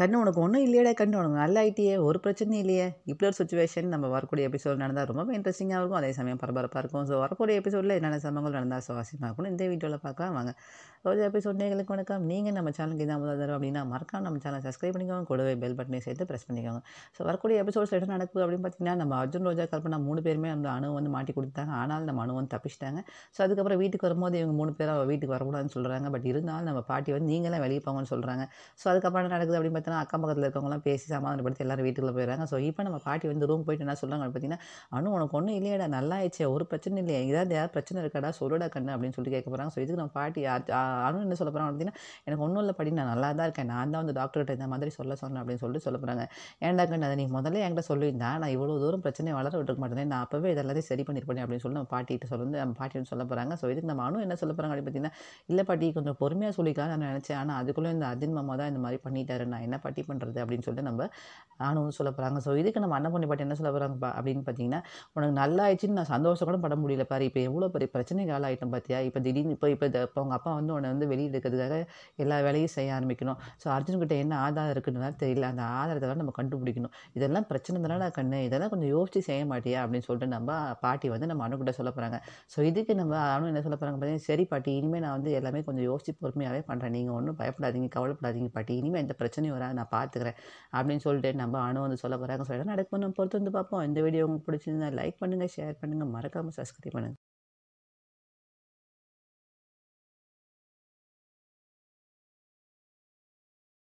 கண்ணு உனக்கு ஒன்றும் இல்லையடா கண்ணு உனக்கு நல்லா ஐட்டியே ஒரு பிரச்சனையும் இல்லையே இப்படி ஒரு சுச்சுவேஷன் நம்ம வரக்கூடிய எபிசோட் நடந்தால் ரொம்ப இன்ட்ரெஸ்டிங்காக இருக்கும் அதே சமயம் பரபரப்பாக இருக்கும் ஸோ வரக்கூடிய எபிசோடில் என்னென்ன சம்பவங்கள் நடந்தால் சுவாசியமாக இருக்கும் இந்த வீடியோவில் பார்க்கலாம் வாங்க ஒரு எபிசோட் நேர்களுக்கு வணக்கம் நீங்கள் நம்ம சேனலுக்கு இதான் முதல் தரும் அப்படின்னா மறக்காம நம்ம சேனல் சப்ஸ்கிரைப் பண்ணிக்கோங்க கூடவே பெல் பட்டனை சேர்த்து ப்ரெஸ் பண்ணிக்கோங்க ஸோ வரக்கூடிய எபிசோட்ஸ் எடுத்து நடக்குது அப்படின்னு பார்த்தீங்கன்னா நம்ம அர்ஜுன் ரோஜா கல்பனா மூணு பேருமே நம்ம அணு வந்து மாட்டி கொடுத்தாங்க ஆனால் நம்ம அணு வந்து தப்பிச்சிட்டாங்க ஸோ அதுக்கப்புறம் வீட்டுக்கு வரும்போது இவங்க மூணு பேராக வீட்டுக்கு வரக்கூடாதுன்னு சொல்கிறாங்க பட் இருந்தாலும் நம்ம பாட்டி வந்து நீங்களாம் வெளியே போங்கன்னு சொல்கிறாங்க ஸோ அதுக்கப்புறம் நடக்குது அப்படின்னு டக்குன்னு அக்கம் பக்கத்தில் இருக்கவங்களாம் பேசி சமாதானப்படுத்தி எல்லாரும் வீட்டுக்குள்ளே போயிடறாங்க ஸோ இப்போ நம்ம பாட்டி வந்து ரூம் போயிட்டு என்ன சொல்கிறாங்க பார்த்தீங்கன்னா அனு உனக்கு ஒன்றும் இல்லையடா நல்லா ஆயிடுச்சு ஒரு பிரச்சனை இல்லையா ஏதாவது யார் பிரச்சனை இருக்காடா சொல்லுடா கண்ணு அப்படின்னு சொல்லி கேட்க போகிறாங்க ஸோ இதுக்கு நம்ம பாட்டி அனு என்ன சொல்ல போகிறாங்க அப்படின்னா எனக்கு ஒன்றும் இல்லை படி நான் நல்லா தான் இருக்கேன் நான் தான் வந்து டாக்டர்கிட்ட இந்த மாதிரி சொல்ல சொன்னேன் அப்படின்னு சொல்லிட்டு சொல்ல போகிறாங்க ஏன்டா கண்ணு அதை நீ முதல்ல என்கிட்ட சொல்லியிருந்தா நான் இவ்வளோ தூரம் பிரச்சனை வளர விட்டுருக்க மாட்டேன் நான் அப்போவே இதெல்லாத்தையும் சரி பண்ணியிருப்பேன் அப்படின்னு சொல்லி நம்ம பாட்டிகிட்ட சொல்லி நம்ம பாட்டின்னு சொல்ல போகிறாங்க ஸோ இதுக்கு நம்ம அனு என்ன சொல்ல போகிறாங்க அப்படின்னு பார்த்தீங்கன்னா இல்லை பாட்டி கொஞ்சம் பொறுமையாக சொல்லிக்கலாம் நான் நினச்சேன் ஆனால் அதுக்குள்ளே இந்த அதின் மாமா தான் இந்த மாதிரி பண்ணிட்டாரு நான் என்ன என்ன பட்டி பண்ணுறது அப்படின்னு சொல்லிட்டு நம்ம ஆணவம் சொல்ல போகிறாங்க ஸோ இதுக்கு நம்ம அண்ணன் பொண்ணு பாட்டி என்ன சொல்ல போகிறாங்க அப்படின்னு பார்த்தீங்கன்னா உனக்கு நல்லா ஆயிடுச்சுன்னு நான் சந்தோஷம் கூட பட முடியல பாரு இப்போ எவ்வளோ பெரிய பிரச்சனைக்கு ஆளாயிட்டோம் பார்த்தியா இப்போ திடீர்னு இப்போ இப்போ இப்போ உங்கள் அப்பா வந்து உன்னை வந்து வெளியே எடுக்கிறதுக்காக எல்லா வேலையும் செய்ய ஆரம்பிக்கணும் ஸோ அர்ஜுன்கிட்ட என்ன ஆதாரம் இருக்குன்னு தெரியல அந்த ஆதாரத்தை நம்ம கண்டுபிடிக்கணும் இதெல்லாம் பிரச்சனை தானே கண்ணு இதெல்லாம் கொஞ்சம் யோசிச்சு செய்ய மாட்டியா அப்படின்னு சொல்லிட்டு நம்ம பாட்டி வந்து நம்ம அணுகிட்ட சொல்ல போகிறாங்க ஸோ இதுக்கு நம்ம அணு என்ன சொல்ல போகிறாங்க பார்த்தீங்கன்னா சரி பாட்டி இனிமேல் நான் வந்து எல்லாமே கொஞ்சம் யோசிச்சு பொறுமையாகவே பண்ணுறேன் நீங்கள் ஒன்றும் பயப்படாதீங்க கவலைப்படாதீங்க பாட்டி இனிமேல் எந்த பிரச்சனையும் வரேன் நான் பார்த்துக்கிறேன் அப்படின்னு சொல்லிட்டு நம்ம அணு வந்து சொல்ல போகிறாங்க சொல்லிட்டு நடக்கும் நம்ம பொறுத்து வந்து பார்ப்போம் இந்த வீடியோ உங்களுக்கு பிடிச்சிருந்தா லைக் பண்ணுங்கள் ஷேர் பண்ணுங்கள் மறக்காமல் சப்ஸ்கிரைப் பண்ணுங்கள்